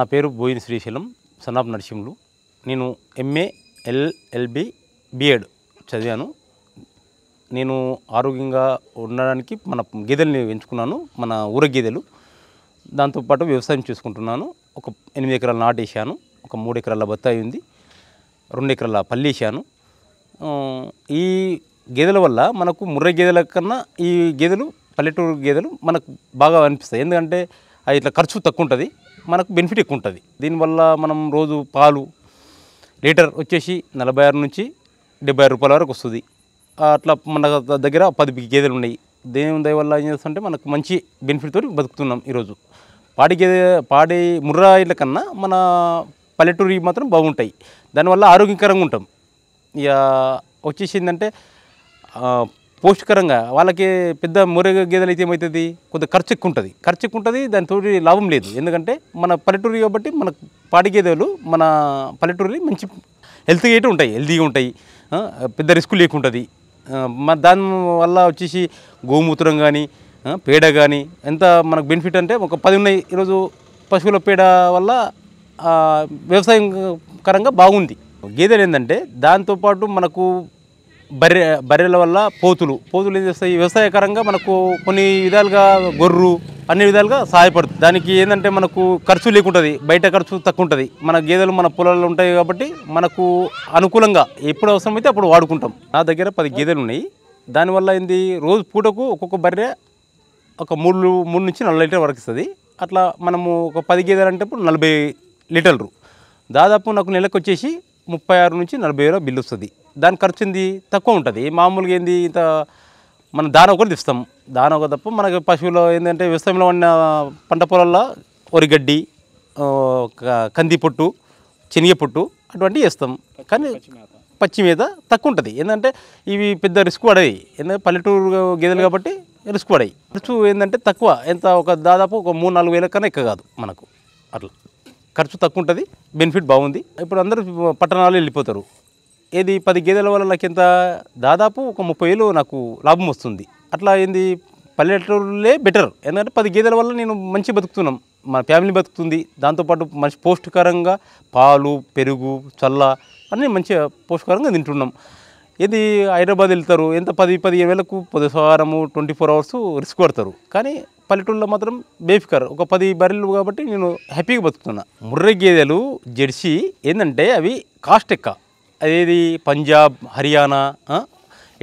నా పేరు బోయిని శ్రీశైలం సన్నాప్ నరసింహులు నేను ఎంఏ ఎల్ఎల్బి బిఎడ్ చదివాను నేను ఆరోగ్యంగా ఉండడానికి మన గీదెల్ని ఎంచుకున్నాను మన ఊర గేదెలు దాంతోపాటు వ్యవసాయం చేసుకుంటున్నాను ఒక ఎనిమిది ఎకరాల నాటేశాను ఒక మూడు ఎకరాల బత్తాయి ఉంది రెండు ఎకరాల పల్లి వేసాను ఈ గేదెల వల్ల మనకు ముర్రె గేదెల కన్నా ఈ గేదెలు పల్లెటూరు గేదెలు మనకు బాగా అనిపిస్తాయి ఎందుకంటే అవి ఇట్లా ఖర్చు తక్కువ ఉంటుంది మనకు బెనిఫిట్ ఎక్కువ ఉంటుంది దీనివల్ల మనం రోజు పాలు లీటర్ వచ్చేసి నలభై ఆరు నుంచి డెబ్బై ఆరు రూపాయల వరకు వస్తుంది అట్లా మన దగ్గర పది గేదెలు ఉన్నాయి దేని దయవల్ల ఏం చేస్తుంటే మనకు మంచి బెనిఫిట్ తోటి బతుకుతున్నాం ఈరోజు పాడి గేదె పాడి ముర్రా ఇళ్ళ కన్నా మన పల్లెటూరి మాత్రం బాగుంటాయి దానివల్ల ఆరోగ్యకరంగా ఉంటాం ఇక వచ్చేసి ఏంటంటే పోషకరంగా వాళ్ళకి పెద్ద మురగ గేదెలు అయితే ఏమవుతుంది కొంత ఖర్చు ఎక్కువ ఉంటుంది ఖర్చు ఎక్కువ ఉంటుంది దానితోటి లాభం లేదు ఎందుకంటే మన పల్లెటూరు కాబట్టి మన పాడి గేదెలు మన పల్లెటూరు మంచి హెల్త్గా అయితే ఉంటాయి హెల్తీగా ఉంటాయి పెద్ద రిస్క్ లేకుంటుంది దాని వల్ల వచ్చేసి గోమూత్రం కానీ పేడ కానీ ఎంత మనకు బెనిఫిట్ అంటే ఒక పది ఉన్నాయి ఈరోజు పశువుల పేడ వల్ల వ్యవసాయం కరంగా బాగుంది గేదెలు ఏంటంటే దాంతోపాటు మనకు బర్రె బర్రెల వల్ల పోతులు పోతులు ఏం చేస్తాయి వ్యవసాయకరంగా మనకు కొన్ని విధాలుగా గొర్రు అన్ని విధాలుగా సహాయపడుతుంది దానికి ఏంటంటే మనకు ఖర్చు లేకుంటుంది బయట ఖర్చు తక్కువ ఉంటుంది మన గేదెలు మన పొలాల్లో ఉంటాయి కాబట్టి మనకు అనుకూలంగా ఎప్పుడు అవసరమైతే అప్పుడు వాడుకుంటాం నా దగ్గర పది గేదెలు ఉన్నాయి దానివల్ల ఏంది రోజు పూటకు ఒక్కొక్క బర్రె ఒక మూడు మూడు నుంచి నలభై లీటర్ వరకు ఇస్తుంది అట్లా మనము ఒక పది గేదెలు అంటే ఇప్పుడు నలభై లీటర్లు దాదాపు నాకు నెలకు వచ్చేసి ముప్పై ఆరు నుంచి నలభై వేల బిల్లు వస్తుంది దాని ఖర్చు ఏంది తక్కువ ఉంటుంది మామూలుగా ఏంది ఇంత మనం దాన ఒకటి ఇస్తాం దాన ఒక తప్ప మనకి పశువులు ఏంటంటే వ్యవసాయంలో ఉన్న పంట పొలాల్లో వరిగడ్డి కంది పొట్టు శనగ పొట్టు అటువంటివి వేస్తాం కానీ పచ్చి మీద తక్కువ ఉంటుంది ఏంటంటే ఇవి పెద్ద రిస్క్ పడవి ఏంటంటే పల్లెటూరు గేదెలు కాబట్టి రిస్క్ పడాయి ఖర్చు ఏంటంటే తక్కువ ఎంత ఒక దాదాపు ఒక మూడు నాలుగు వేల కన్నా ఎక్కువ కాదు మనకు అట్లా ఖర్చు తక్కువ ఉంటుంది బెనిఫిట్ బాగుంది ఇప్పుడు అందరూ పట్టణాలు వెళ్ళిపోతారు ఏది పది గేదెల వల్ల నాకు ఇంత దాదాపు ఒక ముప్పై వేలు నాకు లాభం వస్తుంది అట్లా ఏంది పల్లెటూరులే బెటర్ ఎందుకంటే పది గేదెల వల్ల నేను మంచి బతుకుతున్నాం మన ఫ్యామిలీ బతుకుతుంది దాంతోపాటు మంచి పౌష్టికరంగా పాలు పెరుగు చల్ల అన్నీ మంచిగా పౌష్టికరంగా తింటున్నాం ఇది హైదరాబాద్ వెళ్తారు ఎంత పది పదిహేను వేలకు సవారము ట్వంటీ ఫోర్ అవర్స్ రిస్క్ పడతారు కానీ పల్లెటూళ్ళలో మాత్రం బేఫికర్ ఒక పది బర్రెలు కాబట్టి నేను హ్యాపీగా బతుకుతున్నా ముర్రె గేదెలు జెర్సీ ఏంటంటే అవి కాస్ట్ ఎక్కువ అదేది పంజాబ్ హర్యానా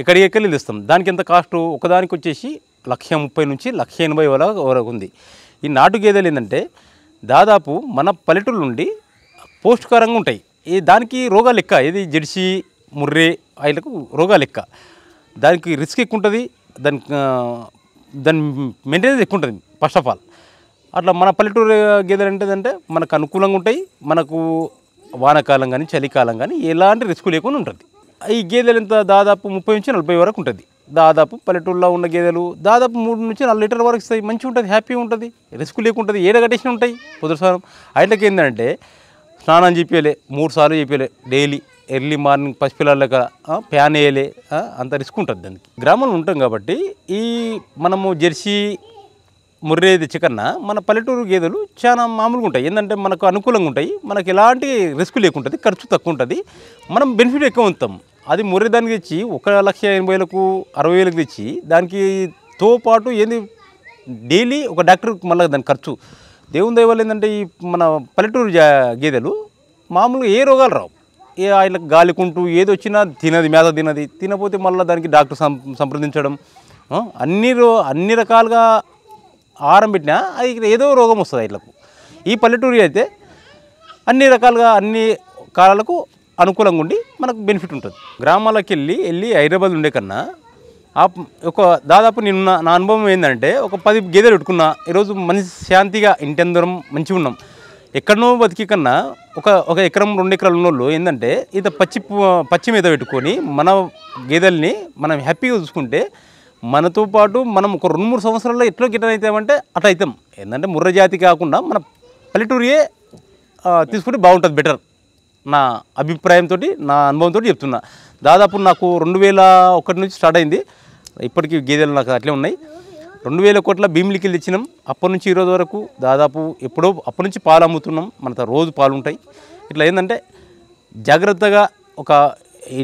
ఇక్కడికి ఎక్కడికి తెస్తాం దానికి ఎంత కాస్ట్ ఒకదానికి వచ్చేసి లక్ష ముప్పై నుంచి లక్ష ఎనభై వరకు ఉంది ఈ నాటు గేదెలు ఏంటంటే దాదాపు మన పల్లెటూరు నుండి పోషకారంగా ఉంటాయి ఈ దానికి రోగాలు ఎక్క ఇది జెర్సీ ముర్రే ఆయనకు రోగాలు ఎక్క దానికి రిస్క్ ఎక్కువ ఉంటుంది దాని దాని మెయింటెనెన్స్ ఎక్కువ ఉంటుంది ఫస్ట్ ఆఫ్ ఆల్ అట్లా మన పల్లెటూరు గేదెలు ఏంటంటే మనకు అనుకూలంగా ఉంటాయి మనకు వానకాలం కానీ చలికాలం కానీ ఎలాంటి రిస్క్ లేకుండా ఉంటుంది ఈ గేదెలు ఎంత దాదాపు ముప్పై నుంచి నలభై వరకు ఉంటుంది దాదాపు పల్లెటూళ్ళలో ఉన్న గేదెలు దాదాపు మూడు నుంచి నాలుగు లీటర్ల వరకు ఇస్తాయి మంచి ఉంటుంది హ్యాపీగా ఉంటుంది రిస్క్ లేకుంటుంది ఏడగట్టేసిన ఉంటాయి స్నానం అయితే ఏంటంటే స్నానం చెప్పేలే మూడు సార్లు చెప్పేలే డైలీ ఎర్లీ మార్నింగ్ పసిపిల్లలక ప్యాన్ వేయలే అంత రిస్క్ ఉంటుంది దానికి గ్రామంలో ఉంటాం కాబట్టి ఈ మనము జెర్సీ ముర్రేది చికన్న మన పల్లెటూరు గేదెలు చాలా మామూలుగా ఉంటాయి ఏంటంటే మనకు అనుకూలంగా ఉంటాయి మనకి ఎలాంటి రిస్క్ లేకుంటుంది ఖర్చు తక్కువ ఉంటుంది మనం బెనిఫిట్ ఎక్కువ ఉంటాం అది ముర్రే దానికి తెచ్చి ఒక లక్ష ఎనభై వేలకు అరవై వేలకు తెచ్చి దానికి తో పాటు ఏంది డైలీ ఒక డాక్టర్ మళ్ళీ దాని ఖర్చు దేవుని దయవల్ల ఏంటంటే ఈ మన పల్లెటూరు గేదెలు మామూలుగా ఏ రోగాలు రావు ఏ ఆయనకు గాలికుంటూ ఏది వచ్చినా తినది మేత తినది తినపోతే మళ్ళీ దానికి డాక్టర్ సంప్రదించడం అన్ని రో అన్ని రకాలుగా ఆహారం పెట్టినా అది ఏదో రోగం వస్తుంది ఇట్లకు ఈ పల్లెటూరి అయితే అన్ని రకాలుగా అన్ని కాలాలకు అనుకూలంగా ఉండి మనకు బెనిఫిట్ ఉంటుంది గ్రామాలకు వెళ్ళి వెళ్ళి హైదరాబాద్ ఉండే కన్నా ఆ ఒక దాదాపు నేను నా అనుభవం ఏంటంటే ఒక పది గేదెలు పెట్టుకున్నా ఈరోజు మంచి శాంతిగా ఇంటి అందరం మంచిగా ఉన్నాం ఎక్కడనో బతికి కన్నా ఒక ఒక ఎకరం రెండు ఎకరాలు ఉన్న వాళ్ళు ఏంటంటే ఇంత పచ్చి పచ్చి మీద పెట్టుకొని మన గేదెల్ని మనం హ్యాపీగా చూసుకుంటే మనతో పాటు మనం ఒక రెండు మూడు సంవత్సరాల్లో ఎట్లా గిటర్ అవుతామంటే అట్లా అవుతాం ఏంటంటే ముర్ర జాతి కాకుండా మన పల్లెటూరియే తీసుకుంటే బాగుంటుంది బెటర్ నా అభిప్రాయంతో నా అనుభవంతో చెప్తున్నా దాదాపు నాకు రెండు వేల ఒకటి నుంచి స్టార్ట్ అయింది ఇప్పటికీ గేదెలు నాకు అట్లే ఉన్నాయి రెండు వేల కోట్ల భీమిలికి తెచ్చినాం అప్పటి నుంచి ఈరోజు వరకు దాదాపు ఎప్పుడో అప్పటి నుంచి పాలు అమ్ముతున్నాం మన రోజు పాలు ఉంటాయి ఇట్లా ఏంటంటే జాగ్రత్తగా ఒక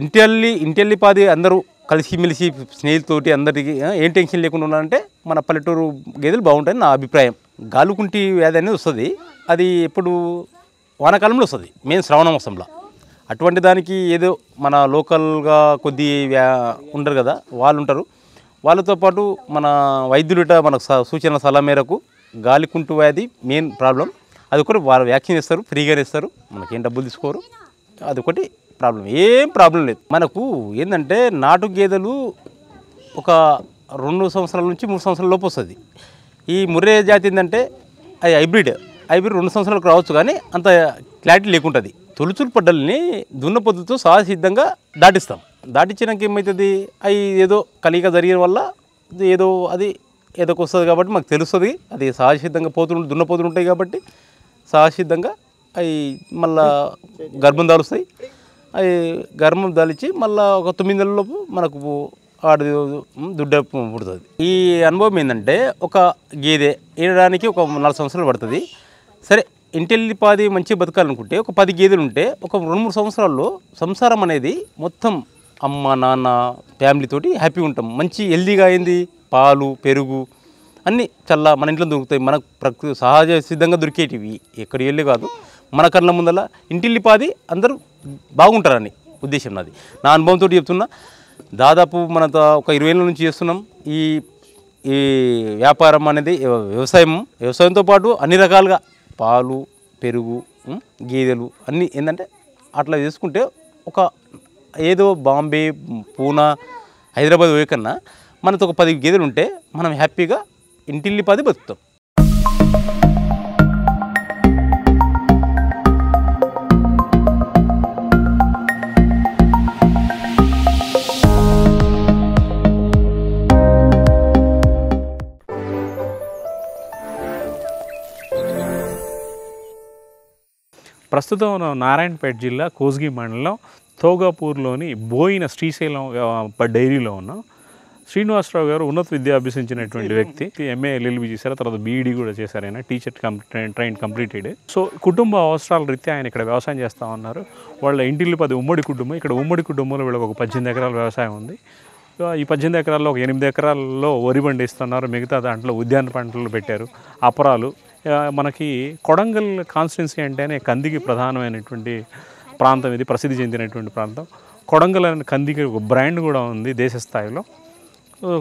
ఇంటెల్లి ఇంటెల్లిపాది అందరూ కలిసిమెలిసి స్నేహితులతోటి అందరికీ ఏం టెన్షన్ లేకుండా ఉన్నారంటే మన పల్లెటూరు గేదెలు బాగుంటాయని నా అభిప్రాయం గాలుకుంటి వ్యాధి అనేది వస్తుంది అది ఎప్పుడు వానాకాలంలో వస్తుంది మెయిన్ శ్రవణ మాసంలో అటువంటి దానికి ఏదో మన లోకల్గా కొద్ది వ్యా ఉండరు కదా వాళ్ళు ఉంటారు వాళ్ళతో పాటు మన వైద్యులట మనకు సూచన సలహా మేరకు గాలికుంటు వ్యాధి మెయిన్ ప్రాబ్లం అది ఒకటి వాళ్ళు వ్యాక్సిన్ ఇస్తారు ఫ్రీగా ఇస్తారు మనకేం డబ్బులు తీసుకోరు అదొకటి ప్రాబ్లం ఏం ప్రాబ్లం లేదు మనకు ఏంటంటే నాటు గేదెలు ఒక రెండు సంవత్సరాల నుంచి మూడు సంవత్సరాల లోపు వస్తుంది ఈ ముర్రే జాతి ఏంటంటే అది హైబ్రిడ్ హైబ్రిడ్ రెండు సంవత్సరాలకు రావచ్చు కానీ అంత క్లారిటీ లేకుంటుంది తొలుచులు పడ్డల్ని దున్న పొద్దుతో సాహసిద్ధంగా దాటిస్తాం దాటించినాక ఏమవుతుంది అవి ఏదో కలిగ జరిగిన వల్ల ఏదో అది ఏదో వస్తుంది కాబట్టి మాకు తెలుస్తుంది అది సహసిద్ధంగా పోతులు దున్నపోతులు ఉంటాయి కాబట్టి సహసిద్ధంగా అవి మళ్ళా గర్భం దాలుస్తాయి అవి గర్మం దలిచి మళ్ళీ ఒక తొమ్మిది నెలలలోపు మనకు ఆడి దుడ్డ పుడుతుంది ఈ అనుభవం ఏంటంటే ఒక గేదె వేయడానికి ఒక నాలుగు సంవత్సరాలు పడుతుంది సరే ఇంటిల్లి పాది మంచి బతకాలనుకుంటే ఒక పది గేదెలు ఉంటే ఒక రెండు మూడు సంవత్సరాల్లో సంసారం అనేది మొత్తం అమ్మ నాన్న ఫ్యామిలీతోటి హ్యాపీగా ఉంటాం మంచి హెల్దీగా అయింది పాలు పెరుగు అన్నీ చల్ల మన ఇంట్లో దొరుకుతాయి మనకు ప్రకృతి సహజ సిద్ధంగా దొరికేటివి ఎక్కడ వెళ్ళి కాదు మన కళ్ళ ముందల ఇంటిల్లి పాది అందరూ బాగుంటారని ఉద్దేశం నాది నా అనుభవంతో చెప్తున్నా దాదాపు మన ఒక ఇరవై ఏళ్ళ నుంచి చేస్తున్నాం ఈ ఈ వ్యాపారం అనేది వ్యవసాయం వ్యవసాయంతో పాటు అన్ని రకాలుగా పాలు పెరుగు గేదెలు అన్నీ ఏంటంటే అట్లా చేసుకుంటే ఒక ఏదో బాంబే పూనా హైదరాబాద్ కన్నా మనతో ఒక పది గేదెలు ఉంటే మనం హ్యాపీగా ఇంటిల్లి పది బతుకుతాం ప్రస్తుతం నారాయణపేట జిల్లా కోస్గి మండలం తోగాపూర్లోని బోయిన శ్రీశైలం డైరీలో ఉన్నాం శ్రీనివాసరావు గారు ఉన్నత విద్య అభ్యసించినటువంటి వ్యక్తి ఎంఏ ఎల్ఎల్బి చేశారు తర్వాత బీఈడీ e కూడా చేశారు ఆయన టీచర్ ట్రైన్ కంప్లీటెడ్ సో కుటుంబ అవసరాల రీత్యా ఆయన ఇక్కడ వ్యవసాయం చేస్తూ ఉన్నారు వాళ్ళ ఇంటిల్లి పది ఉమ్మడి కుటుంబం ఇక్కడ ఉమ్మడి కుటుంబంలో వీళ్ళకి ఒక పద్దెనిమిది ఎకరాల వ్యవసాయం ఉంది ఈ పద్దెనిమిది ఎకరాల్లో ఒక ఎనిమిది ఎకరాల్లో వరి పండిస్తున్నారు మిగతా దాంట్లో ఉద్యాన పంటలు పెట్టారు అపరాలు మనకి కొడంగల్ కాన్స్టిట్యున్సీ అంటేనే కందికి ప్రధానమైనటువంటి ప్రాంతం ఇది ప్రసిద్ధి చెందినటువంటి ప్రాంతం కొడంగల్ అనే కందికి ఒక బ్రాండ్ కూడా ఉంది దేశ స్థాయిలో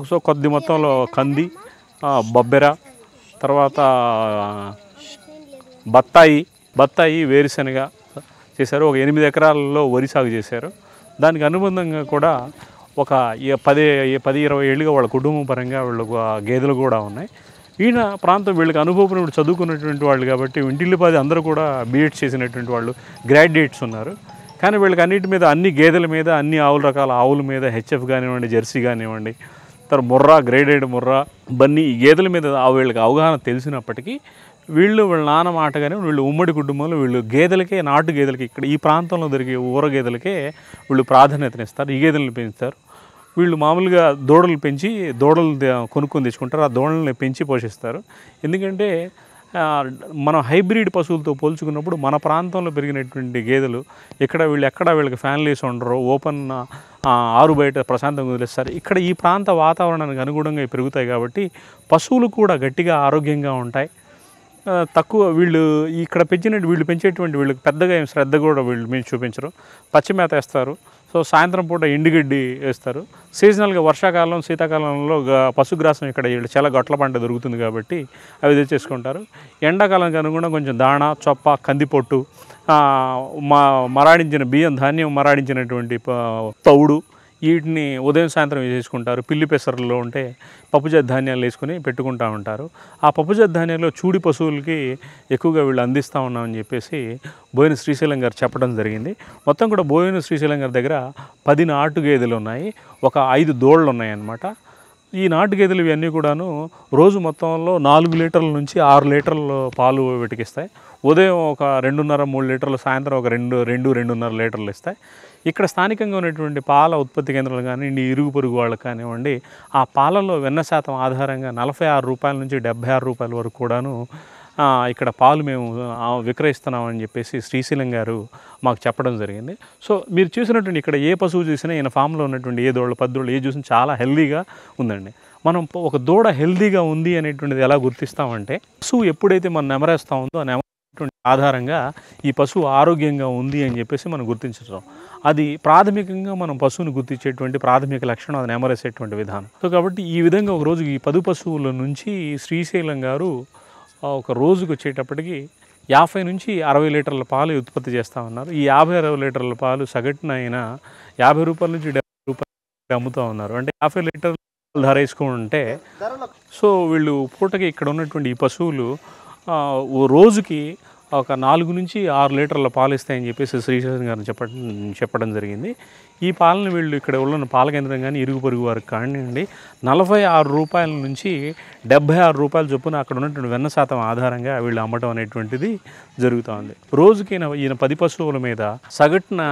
సో కొద్ది మొత్తంలో కంది బొబ్బెర తర్వాత బత్తాయి బత్తాయి వేరుశనగ చేశారు ఒక ఎనిమిది ఎకరాలలో వరి సాగు చేశారు దానికి అనుబంధంగా కూడా ఒక పది పది ఇరవై ఏళ్ళుగా వాళ్ళ కుటుంబ పరంగా వాళ్ళ గేదెలు కూడా ఉన్నాయి ఈయన ప్రాంతం వీళ్ళకి అనుభవం చదువుకున్నటువంటి వాళ్ళు కాబట్టి ఇంటిల్లిపాది అందరూ కూడా బీఎడ్ చేసినటువంటి వాళ్ళు గ్రాడ్యుయేట్స్ ఉన్నారు కానీ వీళ్ళకి అన్నిటి మీద అన్ని గేదెల మీద అన్ని ఆవుల రకాల ఆవుల మీద హెచ్ఎఫ్ కానివ్వండి జెర్సీ కానివ్వండి తర్వాత ముర్రా గ్రేడెడ్ ముర్రా బన్నీ ఈ గేదెల మీద వీళ్ళకి అవగాహన తెలిసినప్పటికీ వీళ్ళు వీళ్ళ నాన్న కానీ వీళ్ళు ఉమ్మడి కుటుంబంలో వీళ్ళు గేదెలకే నాటు గేదెలకి ఇక్కడ ఈ ప్రాంతంలో దొరికే ఊర గేదెలకే వీళ్ళు ప్రాధాన్యతనిస్తారు ఈ గేదెలను పెంచుతారు వీళ్ళు మామూలుగా దూడలు పెంచి దూడలు కొనుక్కొని తెచ్చుకుంటారు ఆ దూడల్ని పెంచి పోషిస్తారు ఎందుకంటే మనం హైబ్రిడ్ పశువులతో పోల్చుకున్నప్పుడు మన ప్రాంతంలో పెరిగినటువంటి గేదెలు ఇక్కడ వీళ్ళు ఎక్కడ వీళ్ళకి ఫ్యామిలీస్ ఉండరు ఓపెన్ ఆరు బయట ప్రశాంతంగా వదిలేస్తారు ఇక్కడ ఈ ప్రాంత వాతావరణానికి అనుగుణంగా పెరుగుతాయి కాబట్టి పశువులు కూడా గట్టిగా ఆరోగ్యంగా ఉంటాయి తక్కువ వీళ్ళు ఇక్కడ పెంచిన వీళ్ళు పెంచేటువంటి వీళ్ళకి పెద్దగా ఏం శ్రద్ధ కూడా వీళ్ళు మేము చూపించరు పచ్చి మేత వేస్తారు సో సాయంత్రం పూట ఎండుగడ్డి వేస్తారు సీజనల్గా వర్షాకాలం శీతాకాలంలో పశుగ్రాసం ఇక్కడ చాలా గొట్ల పంట దొరుకుతుంది కాబట్టి అవి తెచ్చేసుకుంటారు ఎండాకాలానికి అనుగుణంగా కొంచెం దాణ చొప్ప కందిపొట్టు మా మరాడించిన బియ్యం ధాన్యం మరాడించినటువంటి తౌడు వీటిని ఉదయం సాయంత్రం వేసేసుకుంటారు పిల్లి పెసరలో ఉంటే పప్పుజాతి ధాన్యాలు వేసుకుని పెట్టుకుంటూ ఉంటారు ఆ పప్పుజాతి ధాన్యాల్లో చూడి పశువులకి ఎక్కువగా వీళ్ళు అందిస్తూ ఉన్నామని చెప్పేసి బోయిన శ్రీశైలం గారు చెప్పడం జరిగింది మొత్తం కూడా బోయిన శ్రీశైలం గారి దగ్గర పది నాటు గేదెలు ఉన్నాయి ఒక ఐదు దోళ్ళు ఉన్నాయన్నమాట ఈ నాటు గేదెలు ఇవన్నీ కూడాను రోజు మొత్తంలో నాలుగు లీటర్ల నుంచి ఆరు లీటర్ల పాలు వెటికిస్తాయి ఉదయం ఒక రెండున్నర మూడు లీటర్లు సాయంత్రం ఒక రెండు రెండు రెండున్నర లీటర్లు ఇస్తాయి ఇక్కడ స్థానికంగా ఉన్నటువంటి పాల ఉత్పత్తి కేంద్రాలు కానివ్వండి ఇరుగు పొరుగు వాళ్ళకి కానివ్వండి ఆ పాలలో వెన్న శాతం ఆధారంగా నలభై ఆరు రూపాయల నుంచి డెబ్బై ఆరు రూపాయల వరకు కూడాను ఇక్కడ పాలు మేము విక్రయిస్తున్నామని చెప్పేసి శ్రీశైలం గారు మాకు చెప్పడం జరిగింది సో మీరు చూసినటువంటి ఇక్కడ ఏ పశువు చూసినా ఈయన ఫామ్లో ఉన్నటువంటి ఏ దోళ్ళ పద్దోళ్ళు ఏ చూసినా చాలా హెల్దీగా ఉందండి మనం ఒక దూడ హెల్దీగా ఉంది అనేటువంటిది ఎలా గుర్తిస్తామంటే పశువు ఎప్పుడైతే మనం నెమరేస్తూ ఉందో ఆ ఆధారంగా ఈ పశువు ఆరోగ్యంగా ఉంది అని చెప్పేసి మనం గుర్తించడం అది ప్రాథమికంగా మనం పశువుని గుర్తించేటువంటి ప్రాథమిక లక్షణం అది నెమరేసేటువంటి విధానం సో కాబట్టి ఈ విధంగా ఒక రోజు ఈ పదు పశువుల నుంచి శ్రీశైలం గారు ఒక రోజుకు వచ్చేటప్పటికి యాభై నుంచి అరవై లీటర్ల పాలు ఉత్పత్తి చేస్తూ ఉన్నారు ఈ యాభై అరవై లీటర్ల పాలు సగటున అయినా యాభై రూపాయల నుంచి డెబ్బై రూపాయలు అమ్ముతూ ఉన్నారు అంటే యాభై లీటర్ల ధర వేసుకుంటే సో వీళ్ళు పూటకి ఇక్కడ ఉన్నటువంటి ఈ పశువులు ఓ రోజుకి ఒక నాలుగు నుంచి ఆరు లీటర్ల పాలు ఇస్తాయని చెప్పేసి శ్రీశైలం గారు చెప్పడం చెప్పడం జరిగింది ఈ పాలన వీళ్ళు ఇక్కడ ఉన్న పాల కేంద్రం కానీ ఇరుగు పొరుగు వారికి కానివ్వండి నలభై ఆరు రూపాయల నుంచి డెబ్భై ఆరు రూపాయల చొప్పున అక్కడ ఉన్నటువంటి వెన్న శాతం ఆధారంగా వీళ్ళు అమ్మటం అనేటువంటిది జరుగుతూ ఉంది రోజుకి ఈయన పది పశువుల మీద సగటున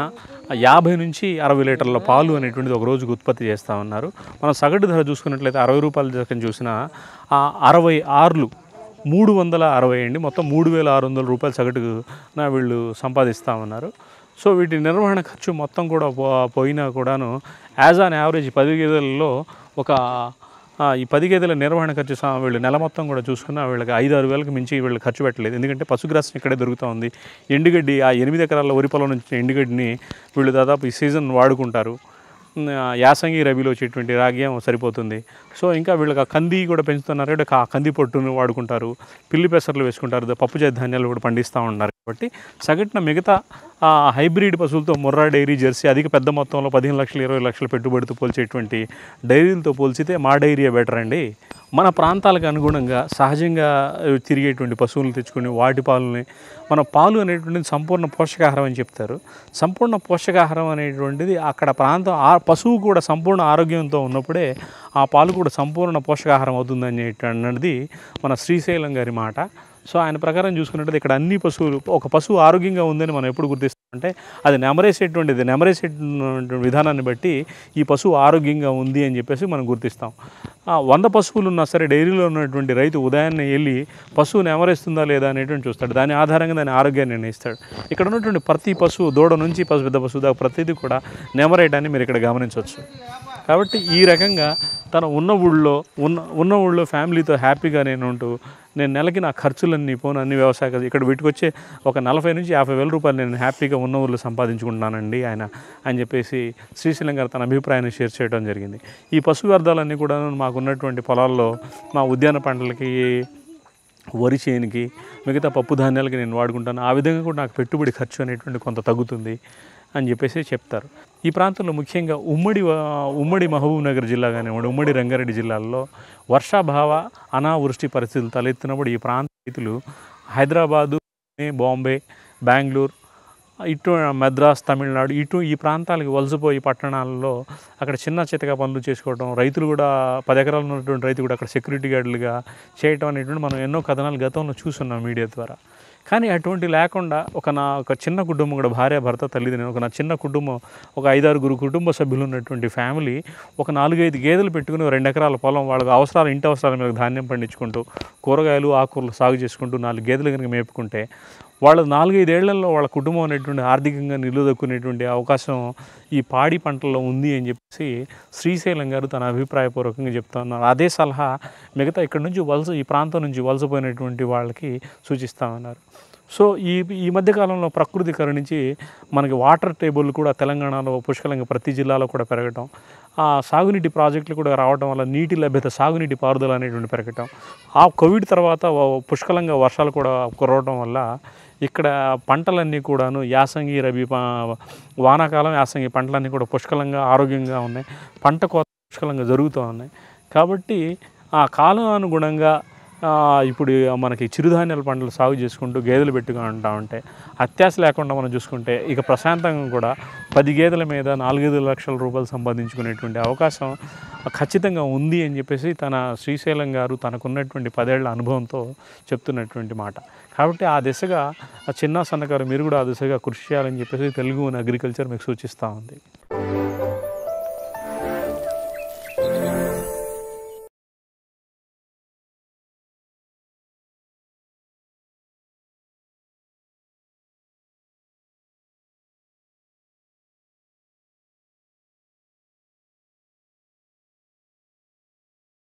యాభై నుంచి అరవై లీటర్ల పాలు అనేటువంటిది ఒక రోజుకు ఉత్పత్తి చేస్తూ ఉన్నారు మనం సగటు ధర చూసుకున్నట్లయితే అరవై రూపాయల దగ్గర చూసిన అరవై ఆరులు మూడు వందల అరవై అండి మొత్తం మూడు వేల ఆరు వందల రూపాయలు సగటున వీళ్ళు ఉన్నారు సో వీటి నిర్వహణ ఖర్చు మొత్తం కూడా పోయినా కూడాను యాజ్ ఆన్ యావరేజ్ పది గేదెలలో ఒక ఈ పది గేదెల నిర్వహణ ఖర్చు వీళ్ళు నెల మొత్తం కూడా చూసుకున్నా వీళ్ళకి ఐదు ఆరు వేలకు మించి వీళ్ళు ఖర్చు పెట్టలేదు ఎందుకంటే పశుగ్రాసం ఇక్కడే దొరుకుతూ ఉంది ఎండుగడ్డి ఆ ఎనిమిది ఎకరాల వరి పొలం నుంచి ఎండుగడ్డిని వీళ్ళు దాదాపు ఈ సీజన్ వాడుకుంటారు యాసంగి రబీలో వచ్చేటువంటి రాగ్యం సరిపోతుంది సో ఇంకా వీళ్ళకి ఆ కంది కూడా పెంచుతున్నారు అంటే ఆ కంది పొట్టును వాడుకుంటారు పిల్లి పెసర్లు వేసుకుంటారు పప్పు ధాన్యాలు కూడా పండిస్తూ ఉన్నారు కాబట్టి సగటున మిగతా హైబ్రిడ్ పశువులతో ముర్రా డైరీ జెర్సీ అధిక పెద్ద మొత్తంలో పదిహేను లక్షలు ఇరవై లక్షలు పెట్టుబడితో పోల్చేటువంటి డైరీలతో పోల్చితే మా డైరీ బెటర్ అండి మన ప్రాంతాలకు అనుగుణంగా సహజంగా తిరిగేటువంటి పశువులు తెచ్చుకుని వాటి పాలని మన పాలు అనేటువంటిది సంపూర్ణ పోషకాహారం అని చెప్తారు సంపూర్ణ పోషకాహారం అనేటువంటిది అక్కడ ప్రాంతం ఆ పశువు కూడా సంపూర్ణ ఆరోగ్యంతో ఉన్నప్పుడే ఆ పాలు కూడా సంపూర్ణ పోషకాహారం అవుతుంది మన శ్రీశైలం గారి మాట సో ఆయన ప్రకారం చూసుకున్నట్టు ఇక్కడ అన్ని పశువులు ఒక పశువు ఆరోగ్యంగా ఉందని మనం ఎప్పుడు గుర్తిస్తామంటే అది నెమరేసేటువంటిది నెమరేసేటువంటి విధానాన్ని బట్టి ఈ పశువు ఆరోగ్యంగా ఉంది అని చెప్పేసి మనం గుర్తిస్తాం వంద పశువులు ఉన్నా సరే డైరీలో ఉన్నటువంటి రైతు ఉదయాన్నే వెళ్ళి పశువు నెమరేస్తుందా లేదా అనేటువంటి చూస్తాడు దాని ఆధారంగా దాని ఆరోగ్యాన్ని నిర్ణయిస్తాడు ఇక్కడ ఉన్నటువంటి ప్రతి పశువు దూడ నుంచి పశు పెద్ద పశువు దాకా ప్రతిదీ కూడా నెమరేయడాన్ని మీరు ఇక్కడ గమనించవచ్చు కాబట్టి ఈ రకంగా తన ఉన్న ఊళ్ళో ఉన్న ఉన్న ఊళ్ళో ఫ్యామిలీతో హ్యాపీగా నేను ఉంటూ నేను నెలకి నా ఖర్చులన్నీ పోను అన్ని వ్యవసాయ ఇక్కడ వీటికొచ్చే ఒక నలభై నుంచి యాభై వేల రూపాయలు నేను హ్యాపీగా ఉన్న ఊళ్ళో సంపాదించుకుంటున్నానండి ఆయన అని చెప్పేసి శ్రీశైలం గారు తన అభిప్రాయాన్ని షేర్ చేయడం జరిగింది ఈ పశు వ్యర్థాలన్నీ కూడా మాకున్నటువంటి పొలాల్లో మా ఉద్యాన పంటలకి వరి చేనుకి మిగతా పప్పు ధాన్యాలకి నేను వాడుకుంటాను ఆ విధంగా కూడా నాకు పెట్టుబడి ఖర్చు అనేటువంటి కొంత తగ్గుతుంది అని చెప్పేసి చెప్తారు ఈ ప్రాంతంలో ముఖ్యంగా ఉమ్మడి ఉమ్మడి మహబూబ్నగర్ జిల్లా కానివ్వండి ఉమ్మడి రంగారెడ్డి జిల్లాల్లో వర్షాభావ అనావృష్టి పరిస్థితులు తలెత్తినప్పుడు ఈ ప్రాంత రైతులు హైదరాబాదు బాంబే బెంగళూరు ఇటు మద్రాస్ తమిళనాడు ఇటు ఈ ప్రాంతాలకు వలసపోయి పట్టణాల్లో అక్కడ చిన్న చితక పనులు చేసుకోవడం రైతులు కూడా పది ఎకరాలు ఉన్నటువంటి రైతు కూడా అక్కడ సెక్యూరిటీ గార్డులుగా చేయటం అనేటువంటి మనం ఎన్నో కథనాలు గతంలో చూస్తున్నాం మీడియా ద్వారా కానీ అటువంటి లేకుండా ఒక నా ఒక చిన్న కుటుంబం కూడా భార్య భర్త తల్లిది నేను ఒక నా చిన్న కుటుంబం ఒక ఐదారుగురు కుటుంబ సభ్యులు ఉన్నటువంటి ఫ్యామిలీ ఒక నాలుగైదు గేదెలు పెట్టుకుని రెండు ఎకరాల పొలం వాళ్ళకి అవసరాలు ఇంటి అవసరాల మీద ధాన్యం పండించుకుంటూ కూరగాయలు ఆకుకూరలు సాగు చేసుకుంటూ నాలుగు గేదెలు కనుక మేపుకుంటే వాళ్ళ నాలుగైదేళ్లలో వాళ్ళ కుటుంబం అనేటువంటి ఆర్థికంగా నిలదొక్కునేటువంటి అవకాశం ఈ పాడి పంటల్లో ఉంది అని చెప్పేసి శ్రీశైలం గారు తన అభిప్రాయపూర్వకంగా చెప్తా ఉన్నారు అదే సలహా మిగతా ఇక్కడ నుంచి వలస ఈ ప్రాంతం నుంచి వలసపోయినటువంటి వాళ్ళకి సూచిస్తామన్నారు సో ఈ ఈ మధ్యకాలంలో ప్రకృతి కరుణించి మనకి వాటర్ టేబుల్ కూడా తెలంగాణలో పుష్కలంగా ప్రతి జిల్లాలో కూడా పెరగటం ఆ సాగునీటి ప్రాజెక్టులు కూడా రావడం వల్ల నీటి లభ్యత సాగునీటి పారుదల అనేటువంటి పెరగటం ఆ కోవిడ్ తర్వాత పుష్కలంగా వర్షాలు కూడా కురవడం వల్ల ఇక్కడ పంటలన్నీ కూడాను యాసంగి రబీ వానాకాలం యాసంగి పంటలన్నీ కూడా పుష్కలంగా ఆరోగ్యంగా ఉన్నాయి పంట కోత పుష్కలంగా జరుగుతూ ఉన్నాయి కాబట్టి ఆ కాలం అనుగుణంగా ఇప్పుడు మనకి చిరుధాన్యాల పంటలు సాగు చేసుకుంటూ గేదెలు పెట్టుకుంటా ఉంటే అత్యాశ లేకుండా మనం చూసుకుంటే ఇక ప్రశాంతంగా కూడా పది గేదెల మీద నాలుగైదు లక్షల రూపాయలు సంపాదించుకునేటువంటి అవకాశం ఖచ్చితంగా ఉంది అని చెప్పేసి తన శ్రీశైలం గారు తనకున్నటువంటి పదేళ్ల అనుభవంతో చెప్తున్నటువంటి మాట కాబట్టి ఆ దిశగా చిన్న సన్నకారు మీరు కూడా ఆ దిశగా కృషి చేయాలని చెప్పేసి తెలుగు అగ్రికల్చర్ మీకు సూచిస్తూ ఉంది